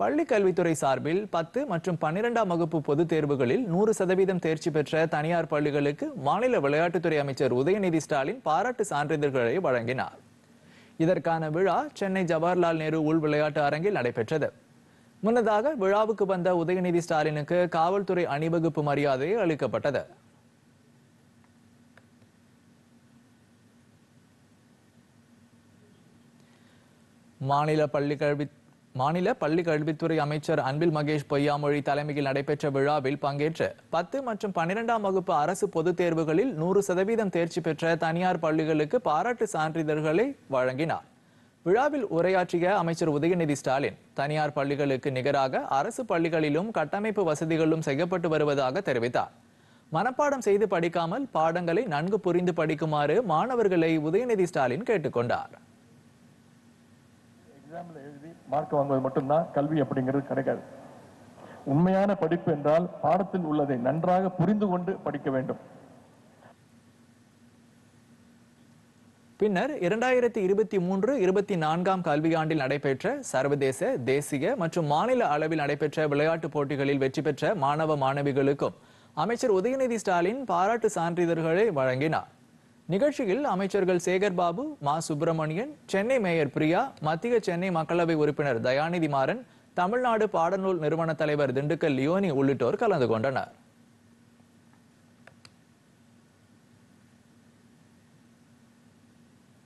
பள்ளி கல்வித்துறை சார்பில் பத்து மற்றும் பன்னிரெண்டாம் வகுப்பு பொதுத் தேர்வுகளில் நூறு சதவீதம் தேர்ச்சி பெற்ற தனியார் பள்ளிகளுக்கு மாநில விளையாட்டுத்துறை அமைச்சர் உதயநிதி ஸ்டாலின் பாராட்டு சான்றிதழ்களை வழங்கினார் இதற்கான விழா சென்னை ஜவஹர்லால் நேரு உள் விளையாட்டு அரங்கில் நடைபெற்றது முன்னதாக விழாவுக்கு வந்த உதயநிதி ஸ்டாலினுக்கு காவல்துறை அணிவகுப்பு மரியாதை அளிக்கப்பட்டது மாநில பள்ளிக்கல்வி மாநில பள்ளி கல்வித்துறை அமைச்சர் அன்பில் மகேஷ் பொய்யாமொழி தலைமையில் நடைபெற்ற விழாவில் பங்கேற்ற பத்து மற்றும் பன்னிரெண்டாம் வகுப்பு அரசு பொதுத் தேர்வுகளில் நூறு சதவீதம் தேர்ச்சி பெற்ற தனியார் பள்ளிகளுக்கு பாராட்டு சான்றிதழ்களை வழங்கினார் விழாவில் உரையாற்றிய அமைச்சர் உதயநிதி ஸ்டாலின் தனியார் பள்ளிகளுக்கு நிகராக அரசு பள்ளிகளிலும் கட்டமைப்பு வசதிகளும் செய்யப்பட்டு வருவதாக தெரிவித்தார் மனப்பாடம் செய்து படிக்காமல் பாடங்களை நன்கு புரிந்து படிக்குமாறு மாணவர்களை உதயநிதி ஸ்டாலின் கேட்டுக்கொண்டார் எக்ஸாமில் எழுதி மார்க் வாங்குவது மட்டும்தான் கல்வி அப்படிங்கிறது கிடைக்காது உண்மையான படிப்பு என்றால் பாடத்தில் உள்ளதை நன்றாக புரிந்து கொண்டு படிக்க வேண்டும் பின்னர் இரண்டாயிரத்தி இருபத்தி மூன்று இருபத்தி நான்காம் கல்வியாண்டில் நடைபெற்ற சர்வதேச தேசிய மற்றும் மாநில அளவில் நடைபெற்ற விளையாட்டுப் போட்டிகளில் வெற்றி பெற்ற மாணவ மாணவிகளுக்கும் அமைச்சர் உதயநிதி ஸ்டாலின் பாராட்டு சான்றிதழ்களை வழங்கினார் நிகழ்ச்சியில் அமைச்சர்கள் சேகர்பாபு மா சுப்பிரமணியன் சென்னை மேயர் பிரியா மத்திய சென்னை மக்களவை உறுப்பினர் தயாநிதி மாறன் தமிழ்நாடு பாடநூல் நிறுவன தலைவர் திண்டுக்கல் லியோனி உள்ளிட்டோர் கலந்து கொண்டனர்